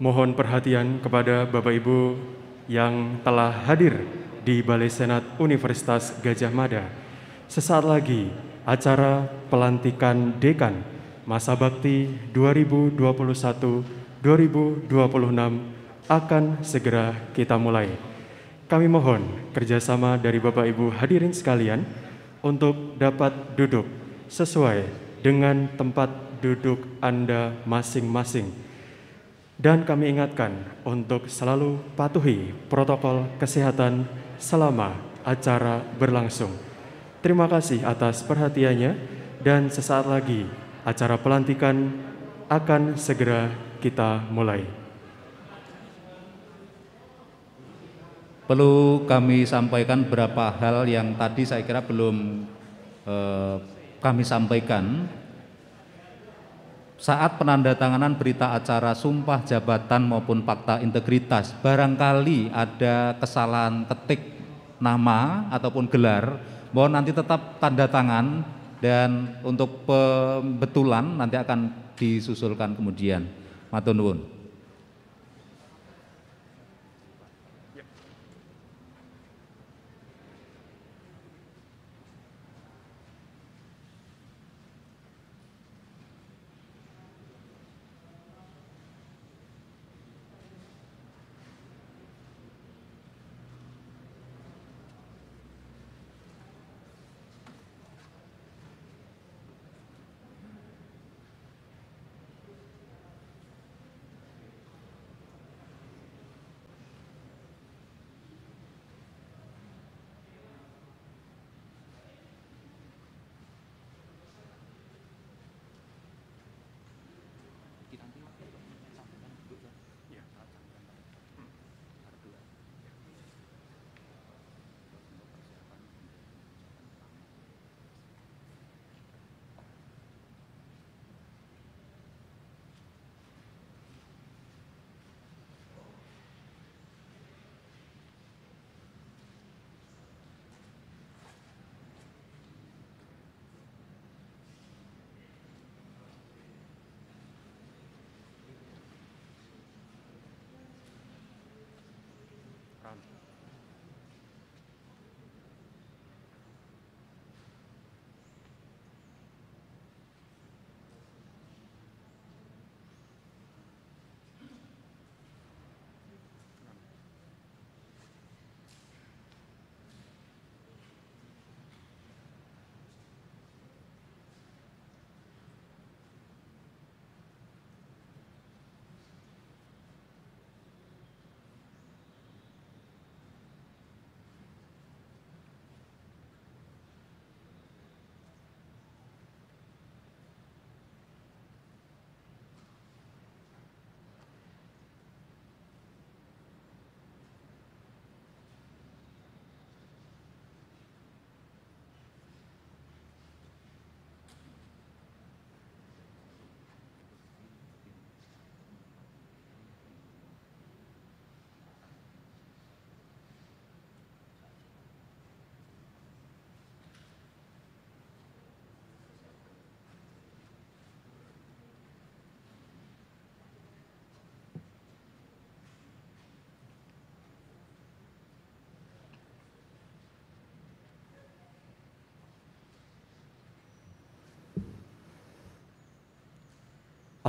Mohon perhatian kepada Bapak Ibu yang telah hadir di Balai Senat Universitas Gajah Mada. Sesaat lagi acara pelantikan dekan masa bakti 2021-2026 akan segera kita mulai. Kami mohon kerjasama dari Bapak Ibu hadirin sekalian untuk dapat duduk sesuai dengan tempat duduk Anda masing-masing dan kami ingatkan untuk selalu patuhi protokol kesehatan selama acara berlangsung. Terima kasih atas perhatiannya dan sesaat lagi acara pelantikan akan segera kita mulai. Perlu kami sampaikan beberapa hal yang tadi saya kira belum eh, kami sampaikan saat penandatanganan berita acara sumpah jabatan maupun fakta integritas barangkali ada kesalahan ketik nama ataupun gelar bahwa nanti tetap tanda tangan dan untuk pembetulan nanti akan disusulkan kemudian matunun.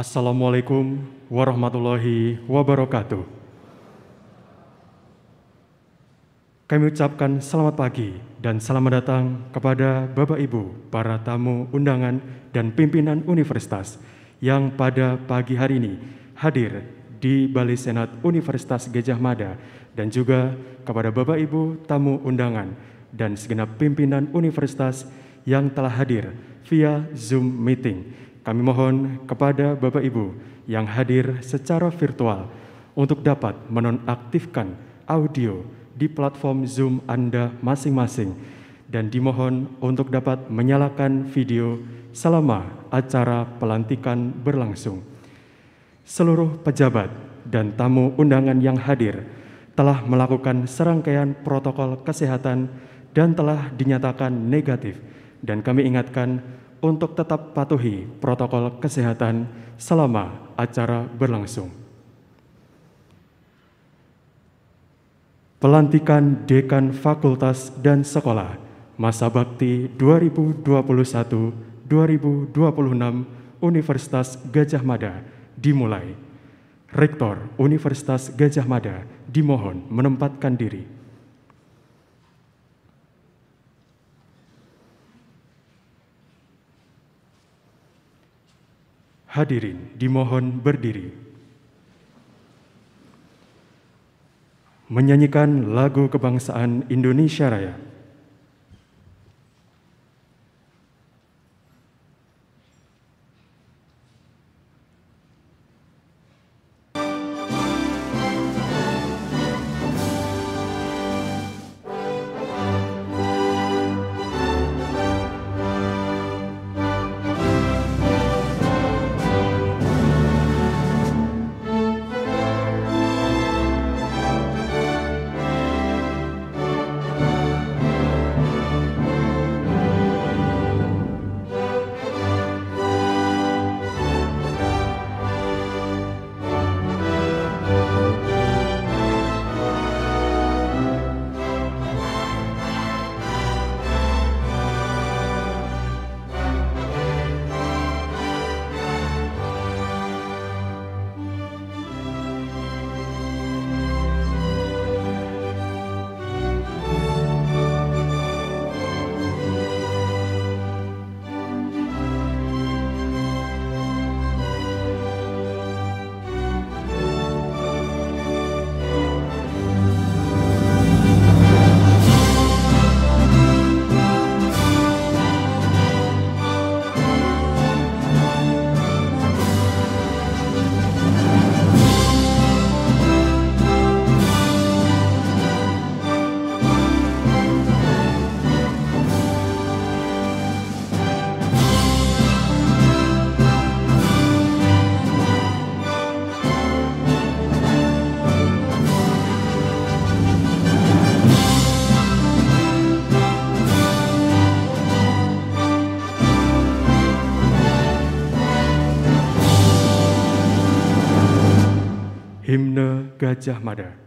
Assalamualaikum warahmatullahi wabarakatuh. Kami ucapkan selamat pagi dan selamat datang kepada Bapak Ibu, para tamu undangan dan pimpinan universitas yang pada pagi hari ini hadir di Bali Senat Universitas Gejah Mada dan juga kepada Bapak Ibu tamu undangan dan segenap pimpinan universitas yang telah hadir via Zoom meeting kami mohon kepada Bapak Ibu yang hadir secara virtual untuk dapat menonaktifkan audio di platform Zoom Anda masing-masing dan dimohon untuk dapat menyalakan video selama acara pelantikan berlangsung. Seluruh pejabat dan tamu undangan yang hadir telah melakukan serangkaian protokol kesehatan dan telah dinyatakan negatif dan kami ingatkan untuk tetap patuhi protokol kesehatan selama acara berlangsung. Pelantikan Dekan Fakultas dan Sekolah Masa Bakti 2021-2026 Universitas Gajah Mada dimulai. Rektor Universitas Gajah Mada dimohon menempatkan diri. Hadirin dimohon berdiri. Menyanyikan lagu kebangsaan Indonesia Raya. Gajah Mada.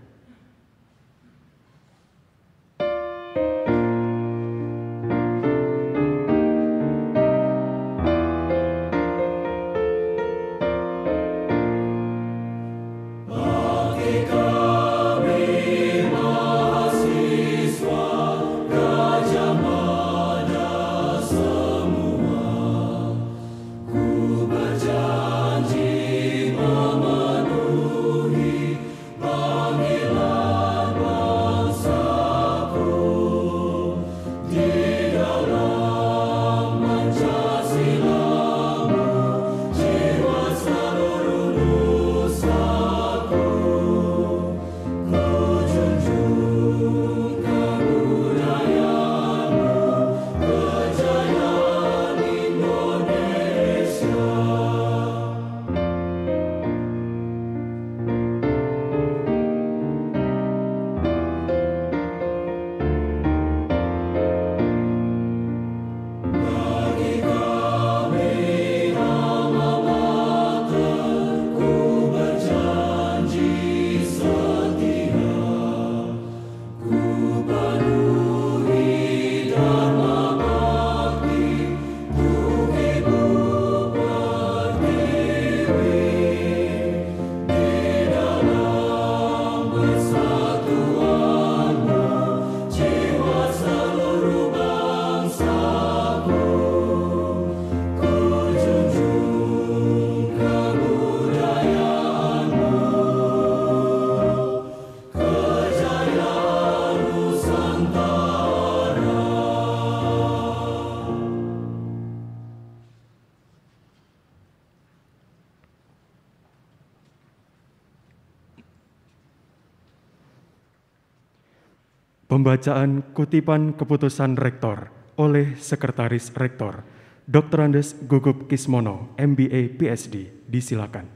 Pembacaan kutipan keputusan rektor oleh Sekretaris Rektor, Dr. Andes Gugup Kismono, MBA PhD, disilakan.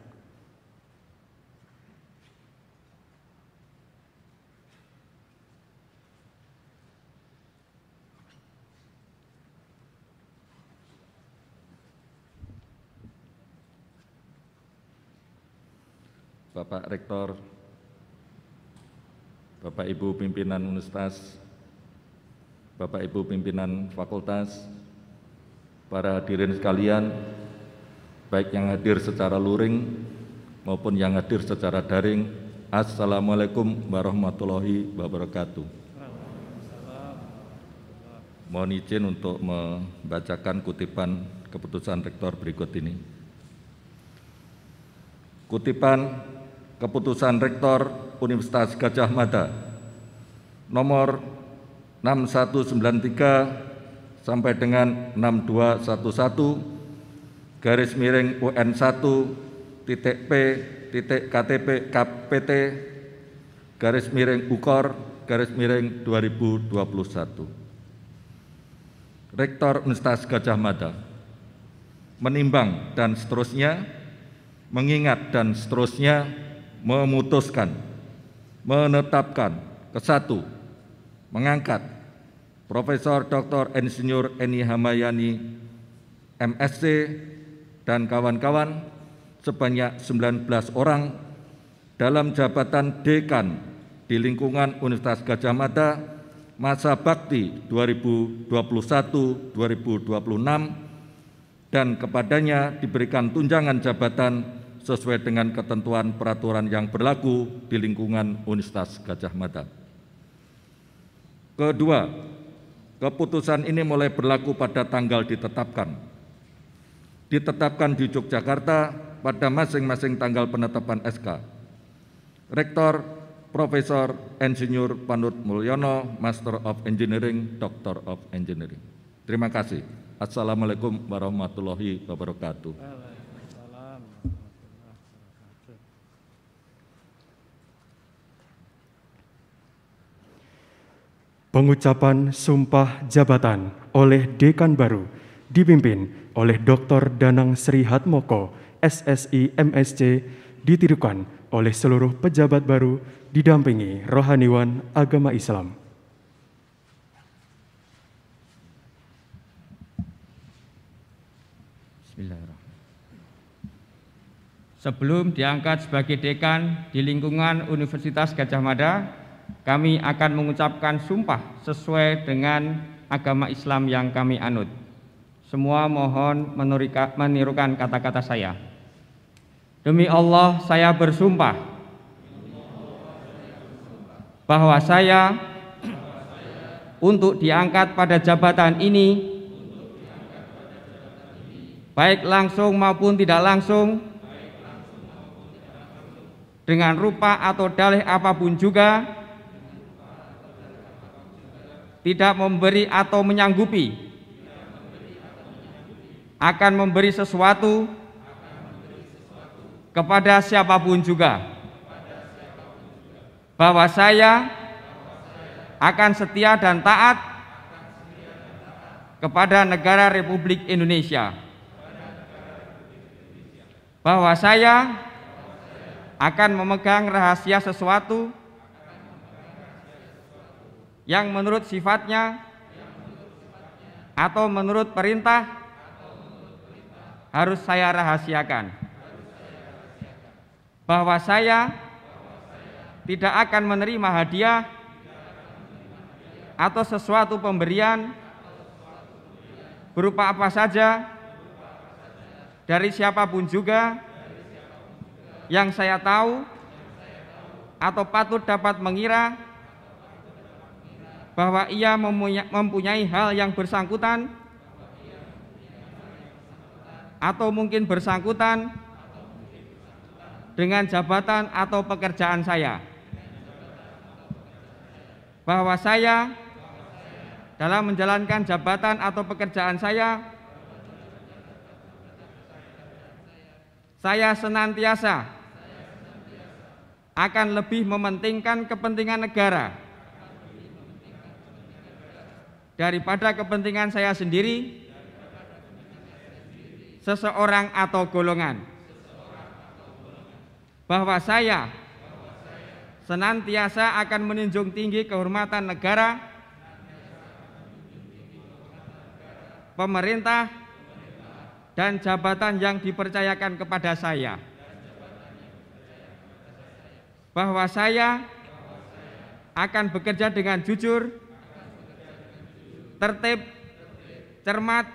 Bapak Rektor Bapak Ibu pimpinan Universitas, Bapak Ibu pimpinan fakultas, para hadirin sekalian, baik yang hadir secara luring maupun yang hadir secara daring, Assalamualaikum warahmatullahi wabarakatuh. Mohon izin untuk membacakan kutipan keputusan rektor berikut ini. Kutipan Keputusan Rektor Universitas Gajah Mada nomor 6193 sampai dengan 6211 garis miring UN 1 titik P titik KTP KPT garis miring UKOR garis miring 2021. Rektor Universitas Gajah Mada, menimbang dan seterusnya, mengingat dan seterusnya, memutuskan, menetapkan kesatu, mengangkat Profesor Dr. Insinyur Eni Hamayani, MSc, dan kawan-kawan sebanyak 19 orang dalam jabatan dekan di lingkungan Universitas Gajah Mada masa bakti 2021-2026 dan kepadanya diberikan tunjangan jabatan sesuai dengan ketentuan peraturan yang berlaku di lingkungan Universitas Gajah Mada. Kedua, keputusan ini mulai berlaku pada tanggal ditetapkan. Ditetapkan di Yogyakarta pada masing-masing tanggal penetapan SK. Rektor Profesor Insinyur Panut Mulyono, Master of Engineering, Doctor of Engineering. Terima kasih. Assalamualaikum warahmatullahi wabarakatuh. Pengucapan sumpah jabatan oleh dekan baru dipimpin oleh Dr. Danang Sri Hatmoko, SSI MSC, ditirukan oleh seluruh pejabat baru didampingi rohaniwan agama Islam. Sebelum diangkat sebagai dekan di lingkungan Universitas Gajah Mada, kami akan mengucapkan sumpah sesuai dengan agama Islam yang kami anut. Semua mohon menirukan kata-kata saya. Demi Allah, saya bersumpah bahwa saya untuk diangkat pada jabatan ini, baik langsung maupun tidak langsung, dengan rupa atau dalih apapun juga, tidak memberi atau menyanggupi, Akan, memberi sesuatu kepada siapapun juga, bahwa saya, akan, setia dan taat kepada negara Republik Indonesia, bahwa saya akan memegang rahasia sesuatu yang menurut sifatnya atau menurut perintah harus saya rahasiakan bahwa saya tidak akan menerima hadiah atau sesuatu pemberian berupa apa saja dari siapapun juga yang saya tahu atau patut dapat mengira bahwa ia mempunyai hal yang bersangkutan atau mungkin bersangkutan dengan jabatan atau pekerjaan saya bahwa saya dalam menjalankan jabatan atau pekerjaan saya saya senantiasa akan lebih mementingkan kepentingan negara daripada kepentingan saya sendiri, seseorang atau golongan, bahwa saya senantiasa akan menunjung tinggi kehormatan negara, pemerintah, dan jabatan yang dipercayakan kepada saya. Bahwa saya akan bekerja dengan jujur, tertib, cermat,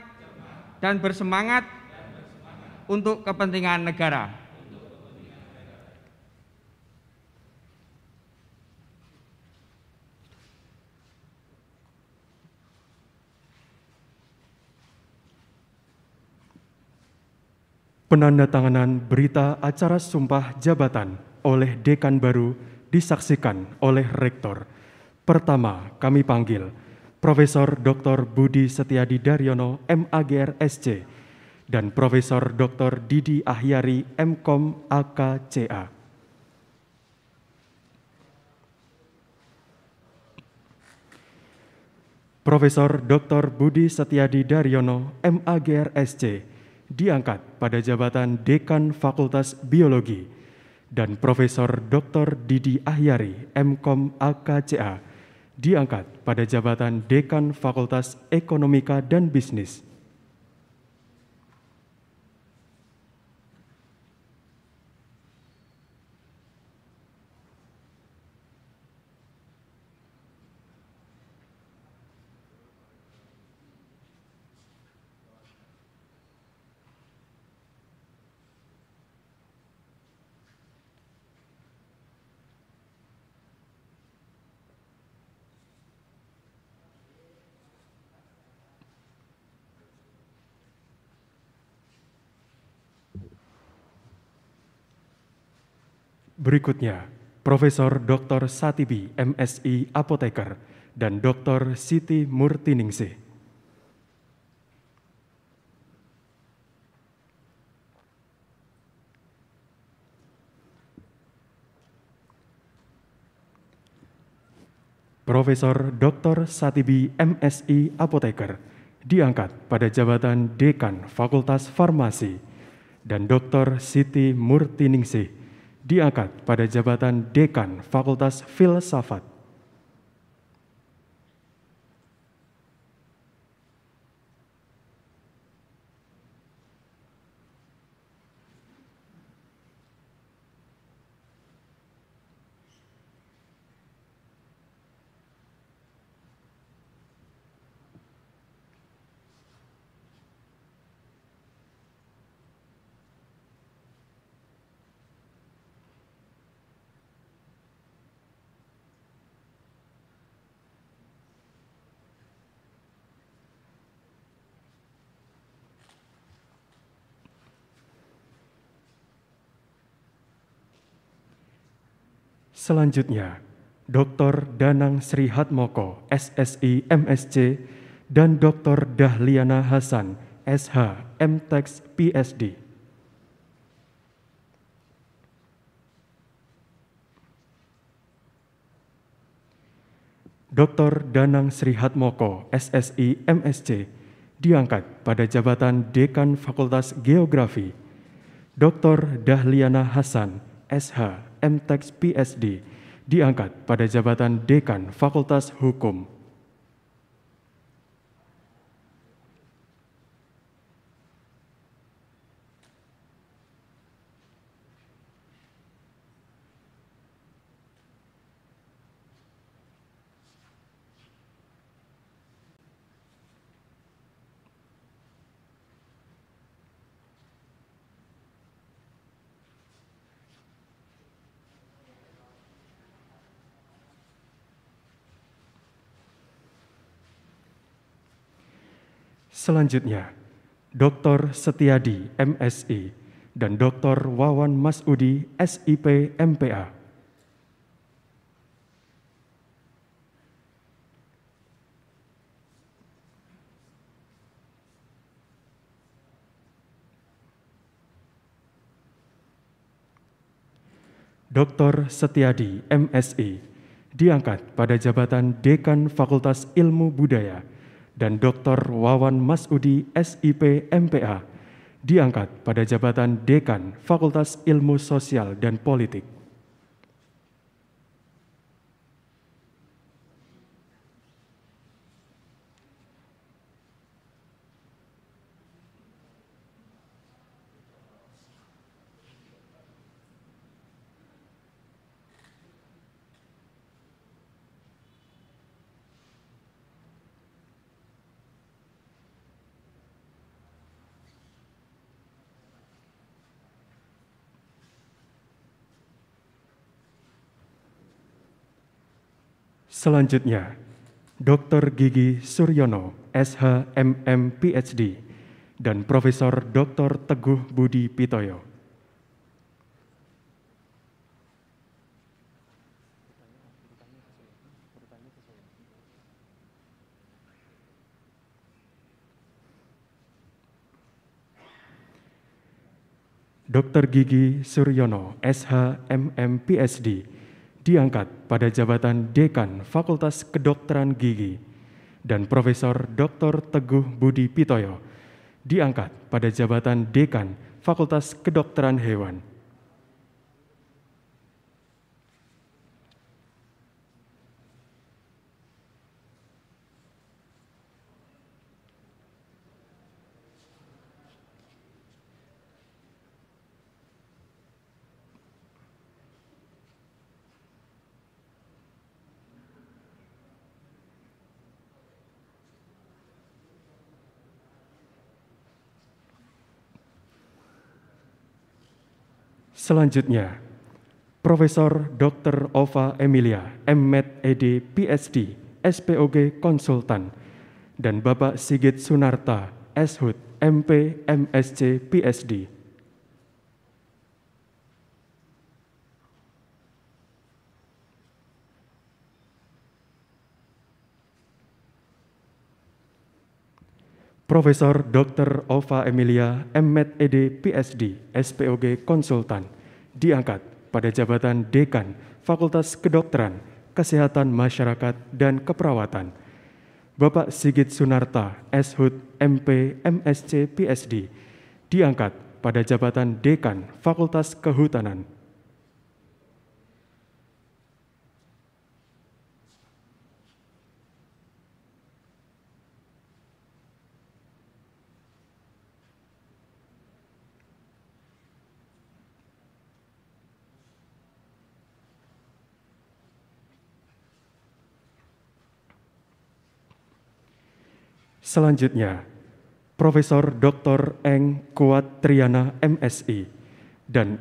dan bersemangat untuk kepentingan negara. Penandatanganan berita acara sumpah jabatan oleh dekan baru disaksikan oleh rektor. Pertama, kami panggil Profesor Dr. Budi Setiadi Daryono, MAGR SC, dan Profesor Dr. Didi Ahyari, MKOM AKCA. Profesor Dr. Budi Setiadi Daryono, MAGR SC, diangkat pada jabatan Dekan Fakultas Biologi, dan Profesor Dr. Didi Ahyari, MKOM AKCA, diangkat pada jabatan Dekan Fakultas Ekonomika dan Bisnis Berikutnya, Profesor Dr. Satibi, MSI Apoteker, dan Dr. Siti Murtiningsih. Profesor Dr. Satibi MSI Apoteker diangkat pada jabatan Dekan Fakultas Farmasi dan Dr. Siti Murtiningsih diangkat pada jabatan Dekan Fakultas Filsafat Selanjutnya, Dr. Danang Sri Hatmoko, SSI MSC, dan Dr. Dahliana Hasan, SH, MTEX, PSD. Dr. Danang Sri Hatmoko, SSI MSC, diangkat pada jabatan Dekan Fakultas Geografi. Dr. Dahliana Hasan, SH, MTEX PSD diangkat pada jabatan Dekan Fakultas Hukum Selanjutnya, Dr. Setiadi, MSI, dan Dr. Wawan Masudi, SIP, MPA. Dr. Setiadi, MSI, diangkat pada jabatan Dekan Fakultas Ilmu Budaya – dan Dr. Wawan Masudi SIP MPA diangkat pada jabatan Dekan Fakultas Ilmu Sosial dan Politik. Selanjutnya, Dr. Gigi Suryono, SH, MM, PhD, dan Profesor Dr. Teguh Budi Pitoyo. Dr. Gigi Suryono, SH, MM, PhD, diangkat pada jabatan Dekan Fakultas Kedokteran Gigi dan Profesor Dr. Teguh Budi Pitoyo diangkat pada jabatan Dekan Fakultas Kedokteran Hewan Selanjutnya, Profesor Dr. Ova Emilia, MMed ED PhD, SPOG konsultan, dan Bapak Sigit Sunarta, S.Hud, MP, MSC, PhD. Profesor Dr. Ova Emilia, MMed ED PhD, SPOG konsultan, diangkat pada jabatan Dekan Fakultas Kedokteran, Kesehatan Masyarakat, dan Keperawatan. Bapak Sigit Sunarta, S.Hut, MP, MSc, PSD, diangkat pada jabatan Dekan Fakultas Kehutanan, Selanjutnya, Profesor Dr. Eng Kuat Triana MSI dan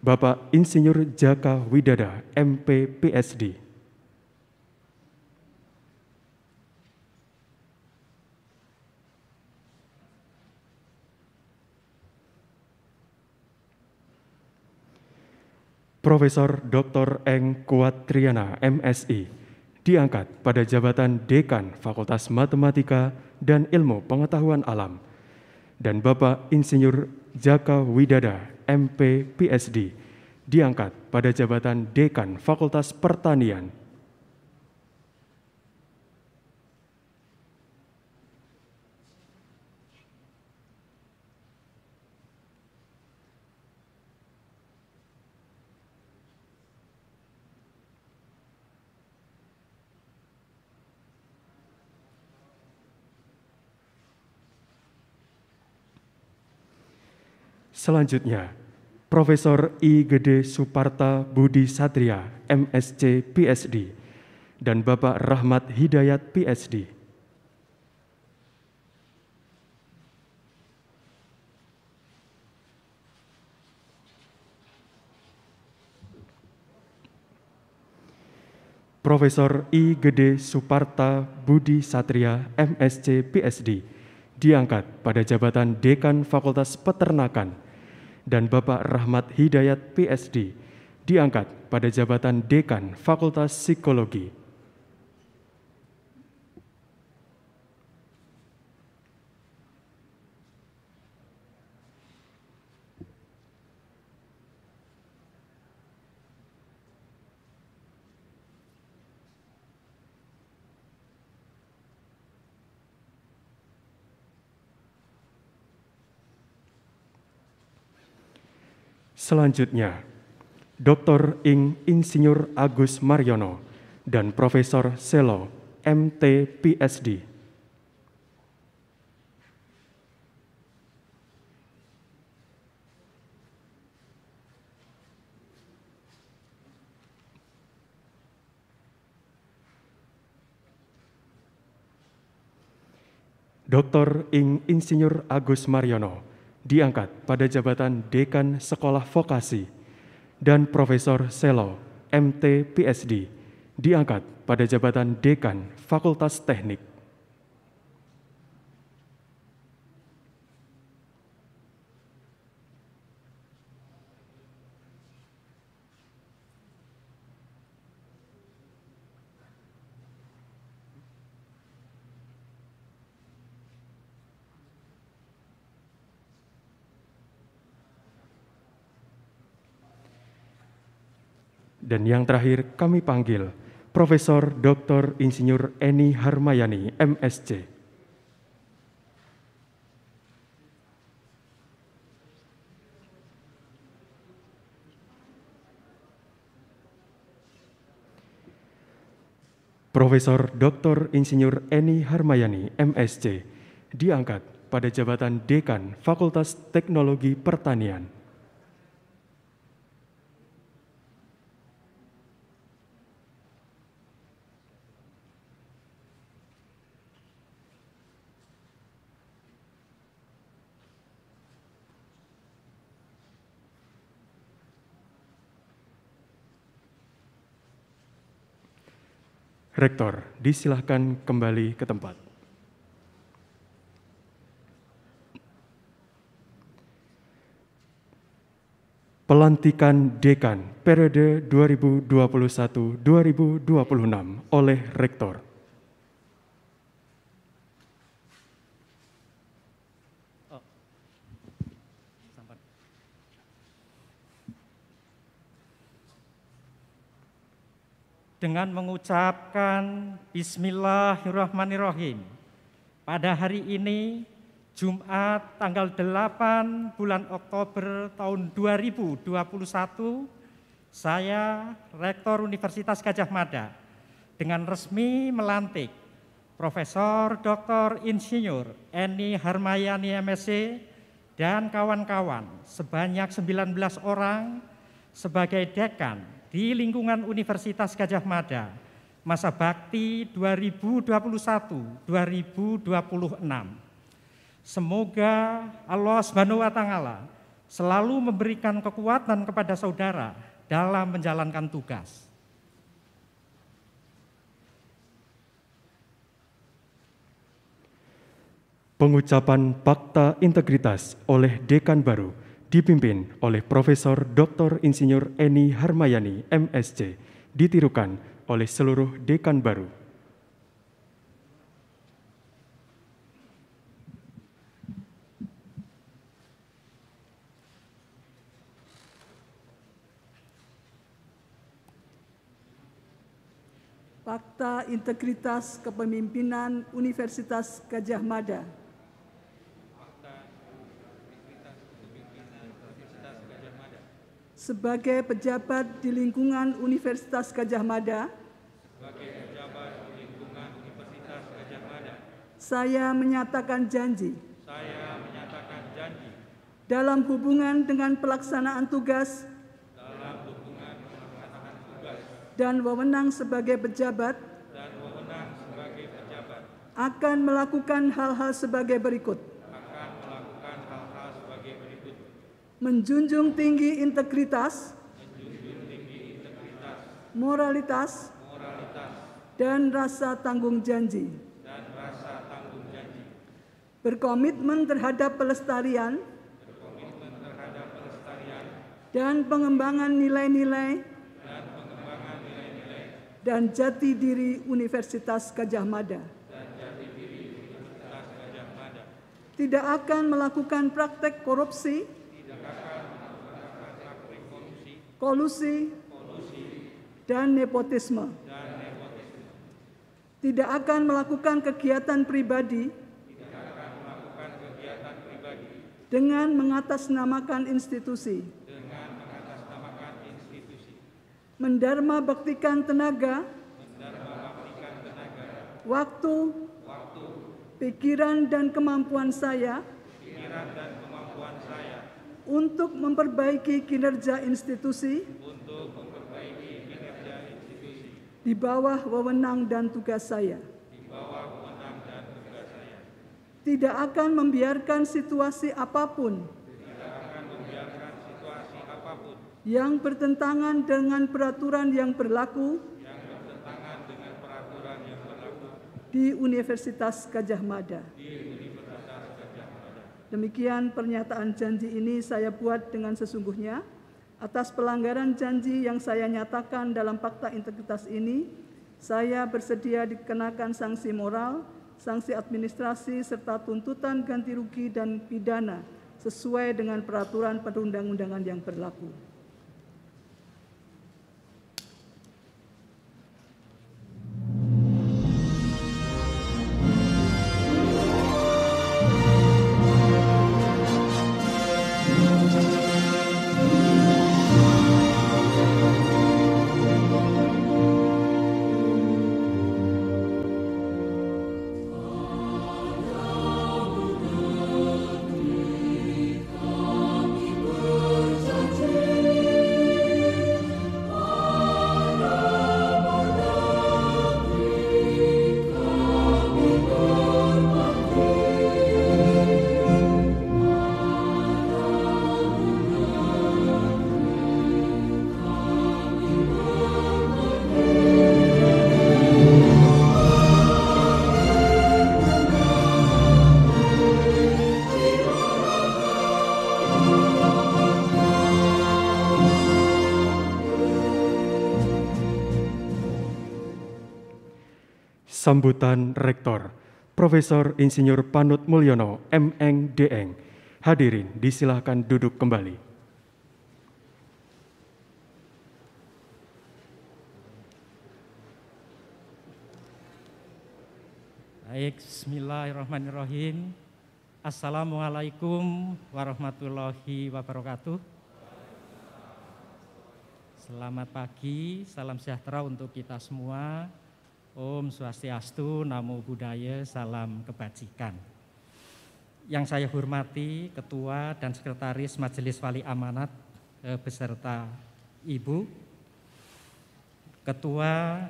Bapak Insinyur Jaka Widada M.P.P.S.D. Profesor Dr. Eng Kuat Triana MSI diangkat pada jabatan Dekan Fakultas Matematika dan Ilmu Pengetahuan Alam, dan Bapak Insinyur Jaka Widada, MP, PSD, diangkat pada jabatan Dekan Fakultas Pertanian Selanjutnya, Profesor I. Gede Suparta Budi Satria, MSc, PSD, dan Bapak Rahmat Hidayat, PSD. Profesor I. Gede Suparta Budi Satria, MSc, PSD, diangkat pada jabatan Dekan Fakultas Peternakan dan Bapak Rahmat Hidayat PSD diangkat pada jabatan Dekan Fakultas Psikologi Selanjutnya, Dr. Ing Insinyur Agus Mariono dan Profesor Selo, MT, PhD. Dr. Ing Insinyur Agus Mariono diangkat pada jabatan Dekan Sekolah Vokasi dan Profesor Selo, MT, PhD, diangkat pada jabatan Dekan Fakultas Teknik Dan yang terakhir kami panggil Profesor Dr. Insinyur Eni Harmayani, MSc. Profesor Dr. Insinyur Eni Harmayani, MSc, diangkat pada jabatan Dekan Fakultas Teknologi Pertanian. Rektor, disilahkan kembali ke tempat. Pelantikan Dekan periode 2021-2026 oleh Rektor. dengan mengucapkan Bismillahirrahmanirrahim. Pada hari ini, Jumat tanggal 8 bulan Oktober tahun 2021, saya Rektor Universitas Gajah Mada dengan resmi melantik Profesor Dr. Insinyur Eni Harmayani MSc dan kawan-kawan sebanyak 19 orang sebagai dekan di lingkungan Universitas Gajah Mada masa bakti 2021-2026. Semoga Allah Subhanahu wa taala selalu memberikan kekuatan kepada saudara dalam menjalankan tugas. Pengucapan Fakta Integritas oleh Dekan Baru dipimpin oleh Profesor Dr. Insinyur Eni Harmayani, MSc, ditirukan oleh seluruh dekan baru. Fakta Integritas Kepemimpinan Universitas Gajah Mada sebagai pejabat di lingkungan Universitas Gajah Mada, saya menyatakan janji, dalam hubungan dengan pelaksanaan tugas, dan wewenang sebagai pejabat akan melakukan hal-hal sebagai berikut. menjunjung tinggi integritas, moralitas, dan rasa tanggung janji. Berkomitmen terhadap pelestarian, dan pengembangan nilai-nilai dan, pengembangan nilai-nilai, dan jati diri Universitas Gajah Mada. Tidak akan melakukan praktek korupsi, kolusi, kolusi. Dan, nepotisme. dan nepotisme. Tidak akan melakukan kegiatan pribadi, melakukan kegiatan pribadi. Dengan, mengatasnamakan dengan mengatasnamakan institusi. Mendarma baktikan tenaga, Mendarma baktikan tenaga. waktu, waktu. Pikiran, dan kemampuan saya, pikiran dan untuk memperbaiki kinerja institusi, untuk memperbaiki kinerja institusi di bawah wewenang dan tugas saya. Di bawah wewenang dan tugas saya. Tidak akan membiarkan situasi apapun yang bertentangan dengan peraturan yang berlaku, yang bertentangan dengan peraturan yang berlaku di Universitas Gajah Mada. Demikian pernyataan janji ini saya buat dengan sesungguhnya atas pelanggaran janji yang saya nyatakan dalam fakta integritas ini. Saya bersedia dikenakan sanksi moral, sanksi administrasi serta tuntutan ganti rugi dan pidana sesuai dengan peraturan perundang-undangan yang berlaku. sambutan Rektor, Profesor Insinyur Panut Mulyono, MEng DEng. Hadirin, disilahkan duduk kembali. Baik, bismillahirrahmanirrahim. Assalamualaikum warahmatullahi wabarakatuh. Selamat pagi, salam sejahtera untuk kita semua. Om Swastiastu, Namo Buddhaya, Salam Kebajikan. Yang saya hormati Ketua dan Sekretaris Majelis Wali Amanat eh, beserta Ibu, Ketua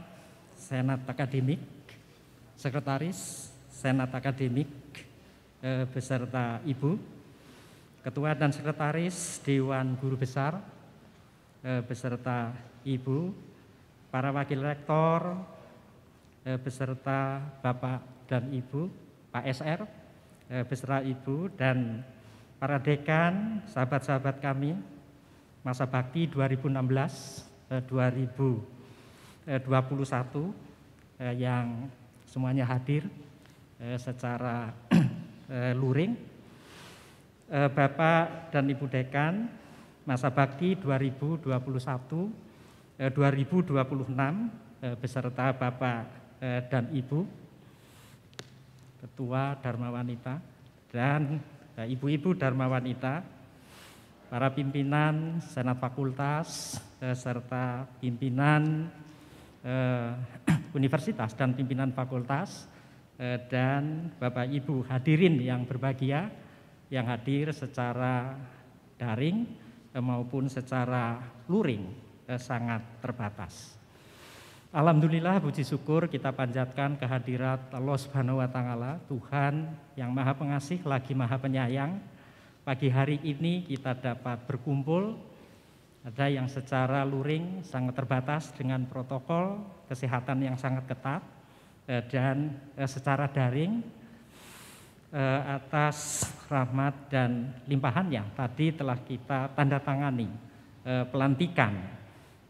Senat Akademik, Sekretaris Senat Akademik eh, beserta Ibu, Ketua dan Sekretaris Dewan Guru Besar eh, beserta Ibu, para Wakil Rektor, Eh, beserta Bapak dan Ibu, Pak SR, eh, beserta Ibu dan para dekan, sahabat-sahabat kami, masa bakti 2016-2021 eh, yang semuanya hadir secara luring. Bapak dan Ibu Dekan, masa bakti 2021-2026 beserta Bapak Eh, dan Ibu, Ketua Dharma Wanita, dan eh, Ibu-Ibu Dharma Wanita, para pimpinan Senat Fakultas, eh, serta pimpinan Universitas dan pimpinan Fakultas, dan Bapak Ibu hadirin yang berbahagia, yang hadir secara daring maupun secara luring sangat terbatas. Alhamdulillah puji syukur kita panjatkan kehadirat Allah Subhanahu wa taala, Tuhan yang Maha Pengasih lagi Maha Penyayang. Pagi hari ini kita dapat berkumpul ada yang secara luring sangat terbatas dengan protokol kesehatan yang sangat ketat eh, dan eh, secara daring eh, atas rahmat dan limpahan yang tadi telah kita tanda tangani pelantikan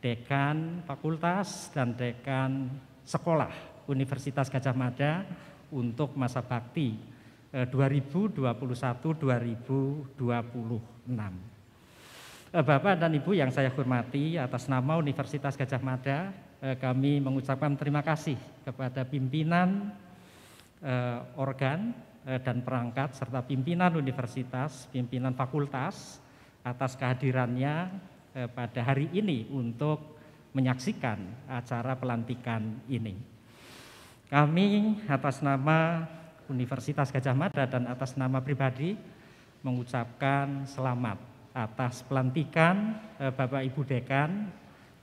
dekan fakultas dan dekan sekolah Universitas Gajah Mada untuk masa bakti 2021-2026. Eh, eh, Bapak dan Ibu yang saya hormati, atas nama Universitas Gajah Mada, eh, kami mengucapkan terima kasih kepada pimpinan organ dan perangkat serta pimpinan universitas, pimpinan fakultas atas kehadirannya Eh, pada hari ini untuk menyaksikan acara pelantikan ini. Kami atas nama Universitas Gajah Mada dan atas nama pribadi mengucapkan selamat atas pelantikan eh, Bapak Ibu Dekan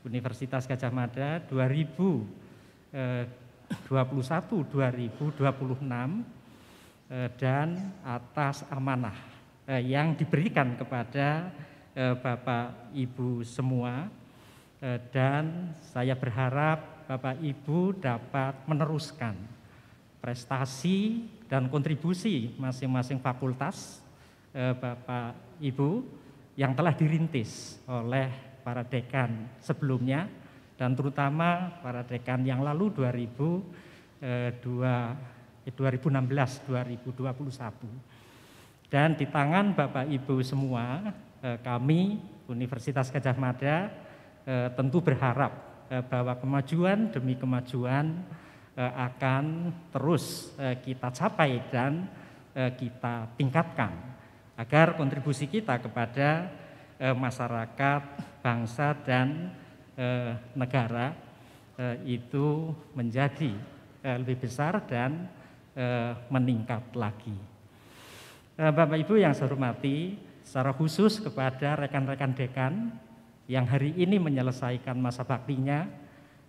Universitas Gajah Mada 2021-2026 eh, dan atas amanah yang diberikan kepada Eh, Bapak Ibu semua eh, dan saya berharap Bapak Ibu dapat meneruskan prestasi dan kontribusi masing-masing fakultas eh, Bapak Ibu yang telah dirintis oleh para dekan sebelumnya dan terutama para dekan yang lalu 2000 2016 2021 dan di tangan Bapak Ibu semua Eh, kami Universitas Gajah Mada eh, tentu berharap eh, bahwa kemajuan demi kemajuan akan terus kita capai dan kita tingkatkan agar kontribusi kita kepada masyarakat, bangsa dan negara itu menjadi lebih besar dan meningkat lagi. Bapak Ibu yang saya hormati, secara khusus kepada rekan-rekan dekan yang hari ini menyelesaikan masa baktinya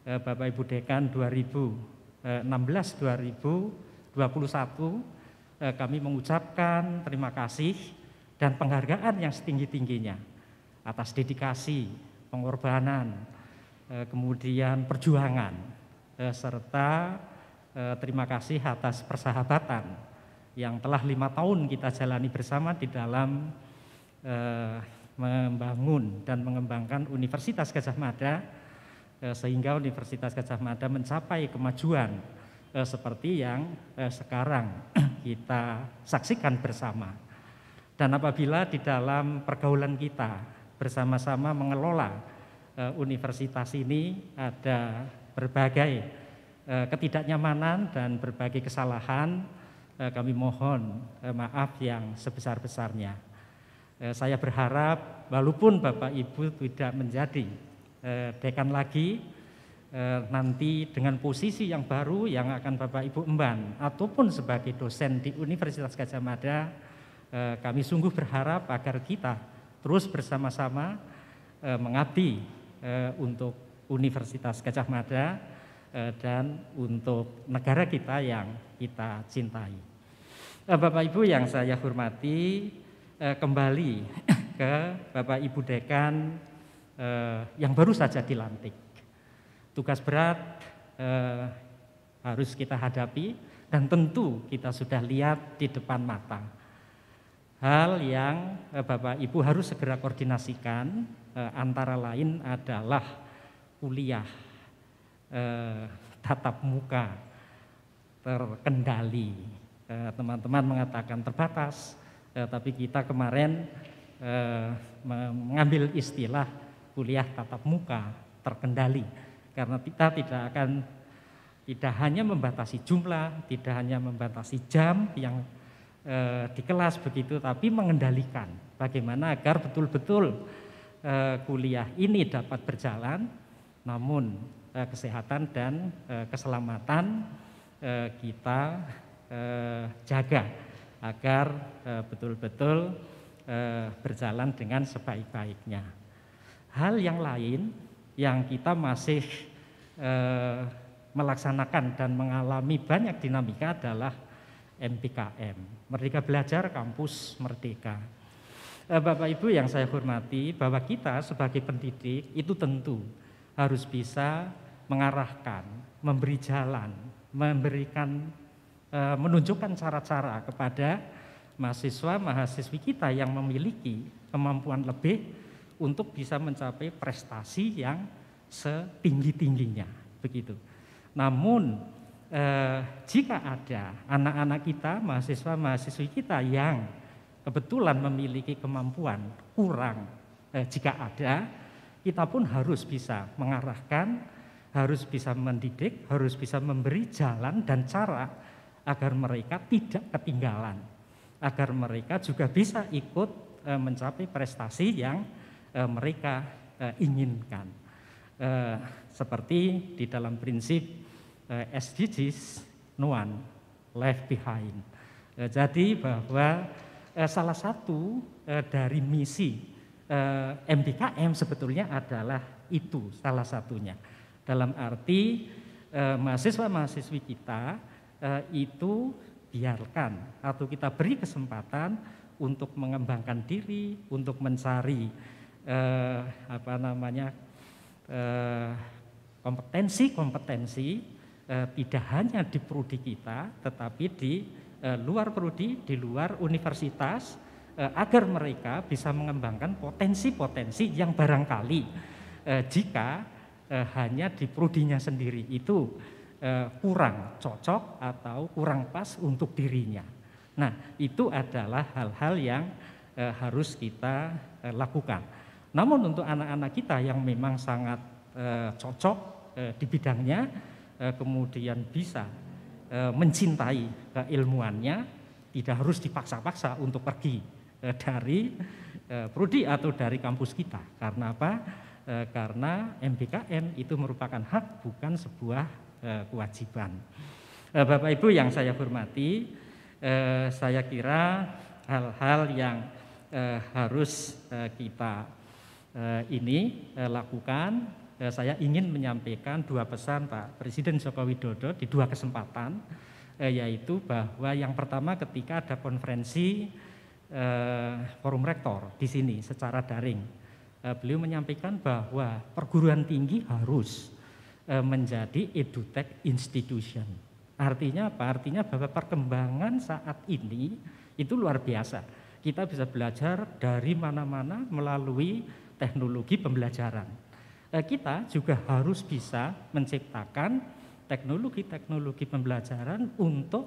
eh, Bapak Ibu Dekan 2016-2021 eh, eh, kami mengucapkan terima kasih dan penghargaan yang setinggi-tingginya atas dedikasi, pengorbanan, kemudian perjuangan serta terima kasih atas persahabatan yang telah lima tahun kita jalani bersama di dalam eh, membangun dan mengembangkan Universitas Gajah Mada eh, sehingga Universitas Gajah Mada mencapai kemajuan eh, seperti yang eh, sekarang kita saksikan bersama. Dan apabila di dalam pergaulan kita bersama-sama mengelola eh, universitas ini ada berbagai eh, ketidaknyamanan dan berbagai kesalahan, eh, kami mohon eh, maaf yang sebesar-besarnya. Eh, saya berharap walaupun Bapak Ibu tidak menjadi eh, dekan lagi, eh, nanti dengan posisi yang baru yang akan Bapak Ibu emban ataupun sebagai dosen di Universitas Gajah Mada kami sungguh berharap agar kita terus bersama-sama mengabdi untuk Universitas Gajah Mada dan untuk negara kita yang kita cintai. Bapak Ibu yang saya hormati, eh, kembali ke Bapak Ibu Dekan eh, yang baru saja dilantik. Tugas berat eh, harus kita hadapi dan tentu kita sudah lihat di depan mata. Hal yang eh, Bapak Ibu harus segera koordinasikan eh, antara lain adalah kuliah eh, tatap muka terkendali. Eh, teman-teman mengatakan terbatas, Eh, tapi kita kemarin eh, mengambil istilah kuliah tatap muka terkendali karena kita tidak akan tidak hanya membatasi jumlah, tidak hanya membatasi jam yang e, di kelas begitu, tapi mengendalikan bagaimana agar betul-betul e, kuliah ini dapat berjalan, namun e, kesehatan dan e, keselamatan e, kita e, jaga agar eh, betul-betul eh, berjalan dengan sebaik-baiknya. Hal yang lain yang kita masih eh, melaksanakan dan mengalami banyak dinamika adalah MPKM, Merdeka Belajar Kampus Merdeka. Bapak Ibu yang saya hormati, bahwa kita sebagai pendidik itu tentu harus bisa mengarahkan, memberi jalan, memberikan Eh, menunjukkan cara-cara kepada mahasiswa mahasiswi kita yang memiliki kemampuan lebih untuk bisa mencapai prestasi yang setinggi-tingginya begitu. Namun eh, jika ada anak-anak kita, mahasiswa-mahasiswi kita yang kebetulan memiliki kemampuan kurang, eh, jika ada, kita pun harus bisa mengarahkan, harus bisa mendidik, harus bisa memberi jalan dan cara agar mereka tidak ketinggalan, agar mereka juga bisa ikut e, mencapai prestasi yang e, mereka e, inginkan. seperti di dalam prinsip SDGs, no one left behind. jadi bahwa salah satu dari misi MBKM sebetulnya adalah itu salah satunya. Dalam arti mahasiswa-mahasiswi kita Eh, itu biarkan atau kita beri kesempatan untuk mengembangkan diri, untuk mencari eh, apa namanya kompetensi eh, kompetensi-kompetensi eh, tidak hanya di prodi kita, tetapi di eh, luar prodi, di luar universitas eh, agar mereka bisa mengembangkan potensi-potensi yang barangkali eh, jika eh, hanya di prodinya sendiri itu Eh, kurang cocok atau kurang pas untuk dirinya. Nah, itu adalah hal-hal yang eh, harus kita eh, lakukan. Namun untuk anak-anak kita yang memang sangat cocok di bidangnya, kemudian bisa mencintai keilmuannya, tidak harus dipaksa-paksa untuk pergi dari prodi atau dari kampus kita. Karena apa? karena MBKN itu merupakan hak bukan sebuah Eh, kewajiban. Eh, Bapak Ibu yang saya hormati, eh, saya kira hal-hal yang harus kita ini lakukan. Saya ingin menyampaikan dua pesan Pak Presiden Joko Widodo di dua kesempatan, yaitu bahwa yang pertama ketika ada konferensi forum rektor di sini secara daring, beliau menyampaikan bahwa perguruan tinggi harus E, menjadi edutech institution. Artinya apa? Artinya bahwa perkembangan saat ini itu luar biasa. Kita bisa belajar dari mana-mana melalui teknologi pembelajaran. E, kita juga harus bisa menciptakan teknologi-teknologi pembelajaran untuk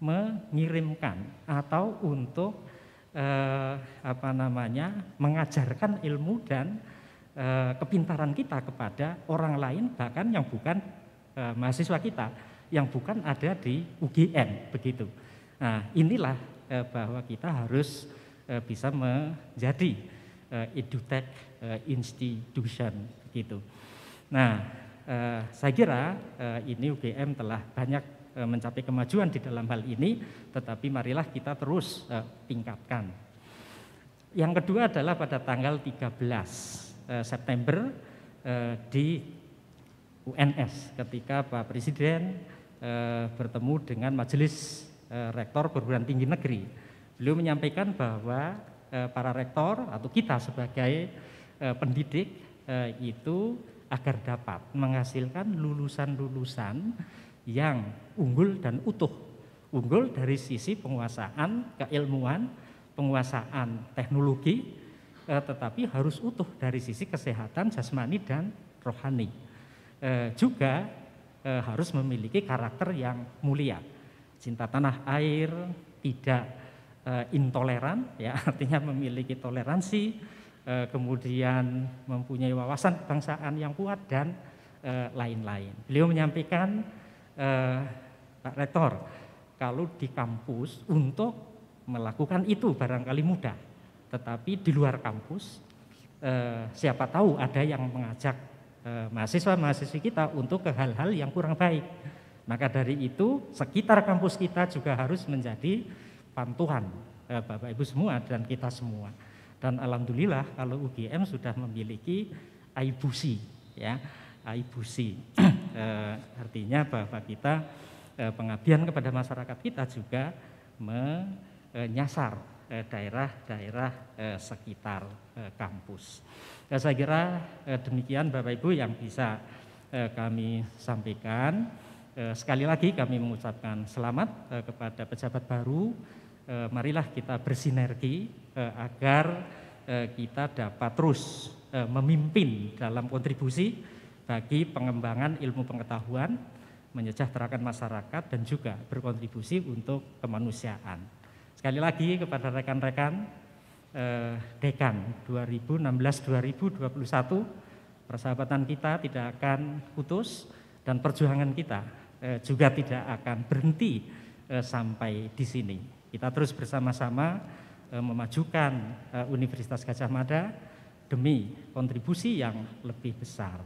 mengirimkan atau untuk eh, apa namanya mengajarkan ilmu dan Eh, kepintaran kita kepada orang lain bahkan yang bukan eh, mahasiswa kita yang bukan ada di UGM begitu. Nah, inilah eh, bahwa kita harus bisa menjadi edutech institution begitu. Nah, saya kira ini UGM telah banyak mencapai kemajuan di dalam hal ini, tetapi marilah kita terus tingkatkan. Yang kedua adalah pada tanggal 13 Eh, September eh, di UNS ketika Pak Presiden eh, bertemu dengan Majelis Rektor Perguruan Tinggi Negeri. Beliau menyampaikan bahwa para rektor atau kita sebagai pendidik itu agar dapat menghasilkan lulusan-lulusan yang unggul dan utuh. Unggul dari sisi penguasaan keilmuan, penguasaan teknologi, eh, tetapi harus utuh dari sisi kesehatan jasmani dan rohani. Eh, juga eh, harus memiliki karakter yang mulia, cinta tanah air, tidak eh, intoleran, ya artinya memiliki toleransi, eh, kemudian mempunyai wawasan kebangsaan yang kuat dan eh, lain-lain. Eh, Beliau menyampaikan eh, Pak Rektor, kalau di kampus untuk melakukan itu barangkali mudah tetapi di luar kampus, eh, siapa tahu ada yang mengajak eh, mahasiswa-mahasiswi kita untuk ke hal-hal yang kurang baik. Maka dari itu sekitar kampus kita juga harus menjadi pantuhan eh, Bapak Ibu semua dan kita semua. Dan alhamdulillah kalau UGM sudah memiliki aibusi ya, aibusi. eh, artinya bahwa kita eh, pengabdian kepada masyarakat kita juga menyasar daerah-daerah eh, sekitar eh, kampus. Ya, saya kira eh, demikian Bapak Ibu yang bisa kami sampaikan. Sekali lagi kami mengucapkan selamat kepada pejabat baru. Marilah kita bersinergi agar kita dapat terus memimpin dalam kontribusi bagi pengembangan ilmu pengetahuan, menyejahterakan masyarakat dan juga berkontribusi untuk kemanusiaan. Sekali lagi kepada rekan-rekan eh, dekan 2016-2021 persahabatan kita tidak akan putus dan perjuangan kita eh, juga tidak akan berhenti eh, sampai di sini. Kita terus bersama-sama eh, memajukan eh, Universitas Gajah Mada demi kontribusi yang lebih besar.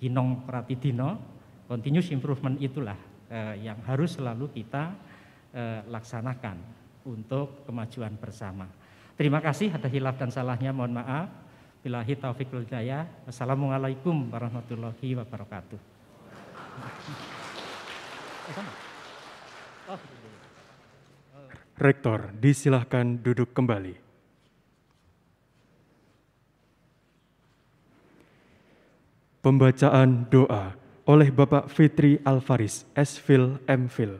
Ginong Pratidino, continuous improvement itulah eh, yang harus selalu kita eh, laksanakan untuk kemajuan bersama. Terima kasih ada hilaf dan salahnya mohon maaf. Bilahi taufiq wal hidayah. Wassalamualaikum warahmatullahi wabarakatuh. Rektor, disilahkan duduk kembali. Pembacaan doa oleh Bapak Fitri Alvaris, M. Mfil.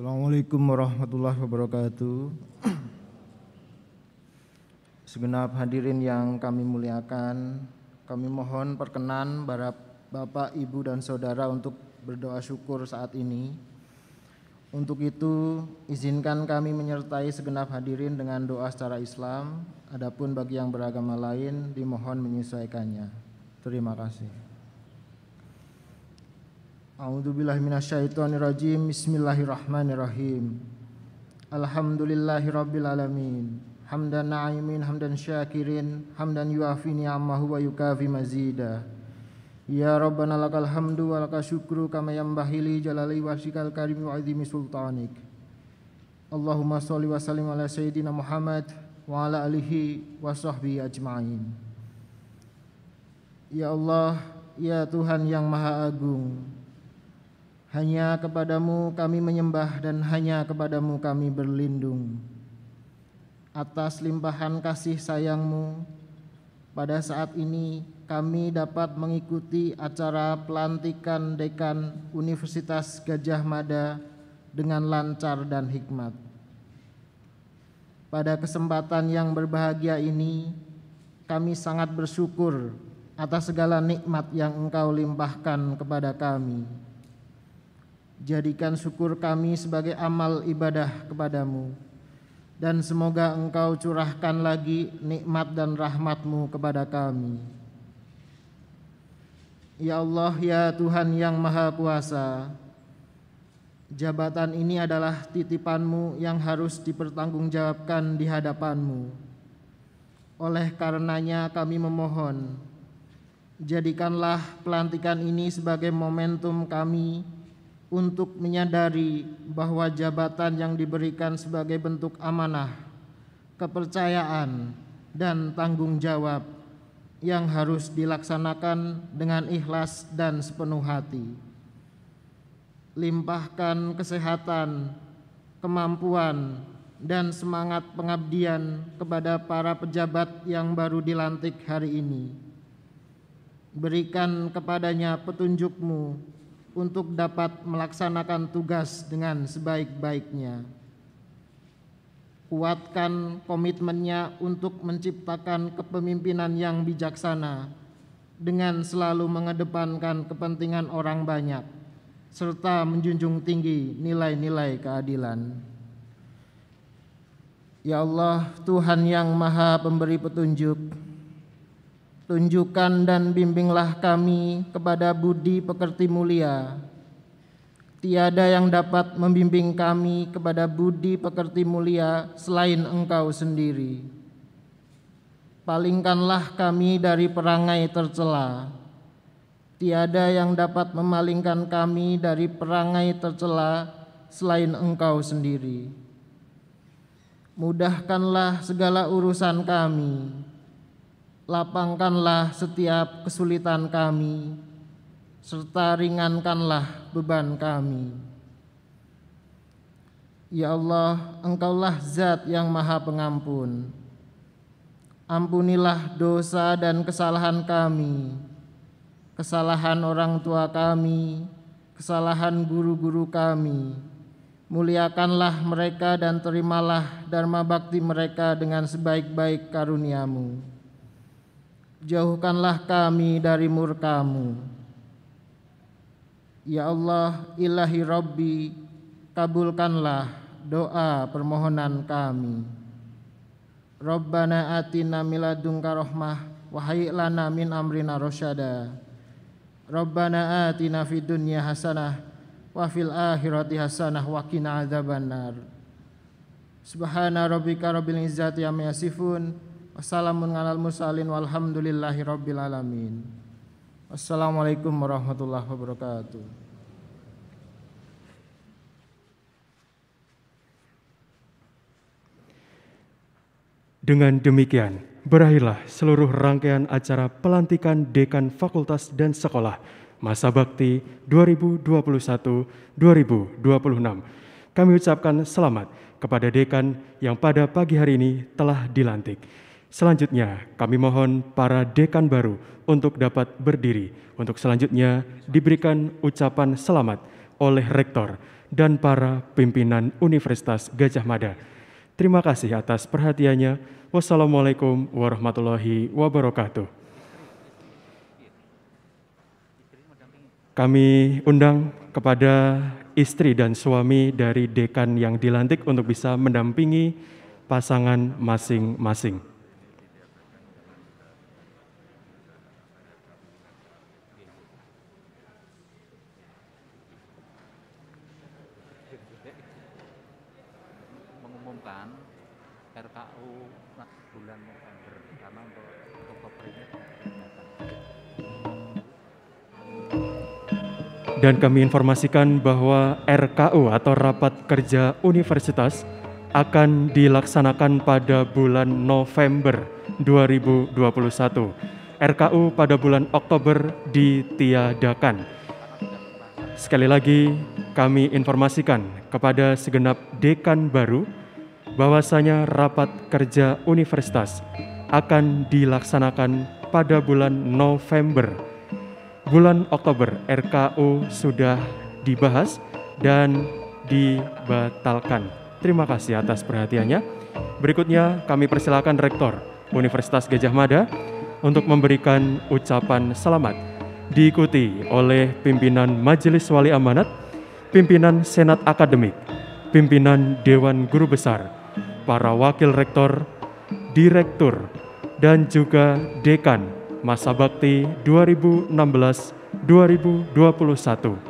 Assalamualaikum warahmatullahi wabarakatuh. Segenap hadirin yang kami muliakan, kami mohon perkenan para Bapak, Ibu, dan Saudara untuk berdoa syukur saat ini. Untuk itu, izinkan kami menyertai segenap hadirin dengan doa secara Islam, adapun bagi yang beragama lain dimohon menyesuaikannya. Terima kasih. A'udzubillahiminasyaitonirrajim Bismillahirrahmanirrahim Alhamdulillahirrabbilalamin Hamdan na'imin hamdan syakirin Hamdan yuafi ni'amahu wa yukafi mazida. Ya Rabbana lakal hamdu wa lakal syukru Kama yambahili jalali wasikal karim wa azimi sultanik Allahumma salli wa sallim ala Sayyidina Muhammad Wa ala alihi wa sahbihi ajma'in Ya Allah, Ya Tuhan yang Maha Agung, hanya kepadamu kami menyembah dan hanya kepadamu kami berlindung. Atas limpahan kasih sayangmu, pada saat ini kami dapat mengikuti acara pelantikan dekan Universitas Gajah Mada dengan lancar dan hikmat. Pada kesempatan yang berbahagia ini, kami sangat bersyukur atas segala nikmat yang Engkau limpahkan kepada kami Jadikan syukur kami sebagai amal ibadah kepadamu. Dan semoga engkau curahkan lagi nikmat dan rahmatmu kepada kami. Ya Allah, ya Tuhan yang Maha Kuasa, jabatan ini adalah titipanmu yang harus dipertanggungjawabkan di hadapanmu. Oleh karenanya kami memohon, jadikanlah pelantikan ini sebagai momentum kami untuk menyadari bahwa jabatan yang diberikan sebagai bentuk amanah, kepercayaan, dan tanggung jawab yang harus dilaksanakan dengan ikhlas dan sepenuh hati. Limpahkan kesehatan, kemampuan, dan semangat pengabdian kepada para pejabat yang baru dilantik hari ini. Berikan kepadanya petunjukmu untuk dapat melaksanakan tugas dengan sebaik-baiknya. Kuatkan komitmennya untuk menciptakan kepemimpinan yang bijaksana dengan selalu mengedepankan kepentingan orang banyak serta menjunjung tinggi nilai-nilai keadilan. Ya Allah, Tuhan yang Maha Pemberi Petunjuk, Tunjukkan dan bimbinglah kami kepada budi pekerti mulia. Tiada yang dapat membimbing kami kepada budi pekerti mulia selain Engkau sendiri. Palingkanlah kami dari perangai tercela. Tiada yang dapat memalingkan kami dari perangai tercela selain Engkau sendiri. Mudahkanlah segala urusan kami lapangkanlah setiap kesulitan kami, serta ringankanlah beban kami. Ya Allah, Engkaulah zat yang maha pengampun. Ampunilah dosa dan kesalahan kami, kesalahan orang tua kami, kesalahan guru-guru kami. Muliakanlah mereka dan terimalah dharma bakti mereka dengan sebaik-baik karuniamu jauhkanlah kami dari murkamu. Ya Allah, ilahi Rabbi, kabulkanlah doa permohonan kami. Rabbana atina miladunka rahmah wa lana min amrina rosyada. Rabbana atina fid dunya hasanah wa fil akhirati hasanah wa kina azabannar. Subhana rabbika rabbil izzati amma yasifun. Assalamualaikum alal mursalin walhamdulillahi rabbil warahmatullahi wabarakatuh. Dengan demikian, berakhirlah seluruh rangkaian acara pelantikan dekan fakultas dan sekolah masa bakti 2021-2026. Kami ucapkan selamat kepada dekan yang pada pagi hari ini telah dilantik. Selanjutnya, kami mohon para dekan baru untuk dapat berdiri. Untuk selanjutnya diberikan ucapan selamat oleh rektor dan para pimpinan Universitas Gajah Mada. Terima kasih atas perhatiannya. Wassalamualaikum warahmatullahi wabarakatuh. Kami undang kepada istri dan suami dari dekan yang dilantik untuk bisa mendampingi pasangan masing-masing. dan kami informasikan bahwa RKU atau Rapat Kerja Universitas akan dilaksanakan pada bulan November 2021. RKU pada bulan Oktober ditiadakan. Sekali lagi kami informasikan kepada segenap dekan baru bahwasanya rapat kerja universitas akan dilaksanakan pada bulan November bulan Oktober RKU sudah dibahas dan dibatalkan. Terima kasih atas perhatiannya. Berikutnya kami persilakan Rektor Universitas Gajah Mada untuk memberikan ucapan selamat diikuti oleh pimpinan Majelis Wali Amanat, pimpinan Senat Akademik, pimpinan Dewan Guru Besar, para wakil rektor, direktur, dan juga dekan Masa Bakti 2016-2021.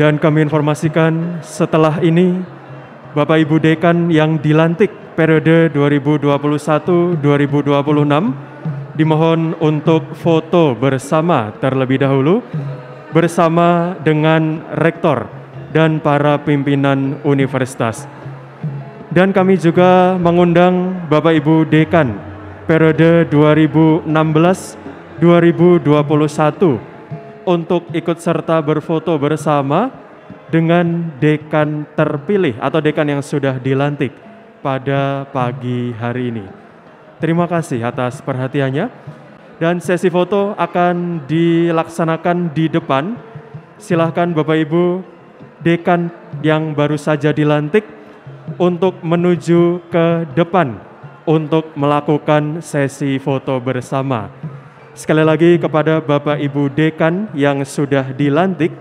Dan kami informasikan setelah ini Bapak Ibu Dekan yang dilantik periode 2021-2026 dimohon untuk foto bersama terlebih dahulu bersama dengan rektor dan para pimpinan universitas. Dan kami juga mengundang Bapak Ibu Dekan periode 2016 2021 untuk ikut serta berfoto bersama dengan dekan terpilih atau dekan yang sudah dilantik pada pagi hari ini. Terima kasih atas perhatiannya. Dan sesi foto akan dilaksanakan di depan. Silahkan Bapak Ibu dekan yang baru saja dilantik untuk menuju ke depan untuk melakukan sesi foto bersama. Sekali lagi kepada Bapak Ibu Dekan yang sudah dilantik,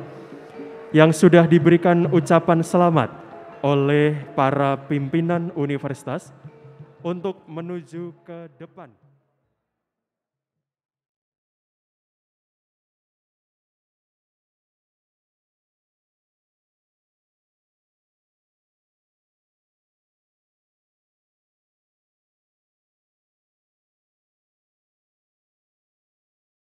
yang sudah diberikan ucapan selamat oleh para pimpinan universitas untuk menuju ke depan.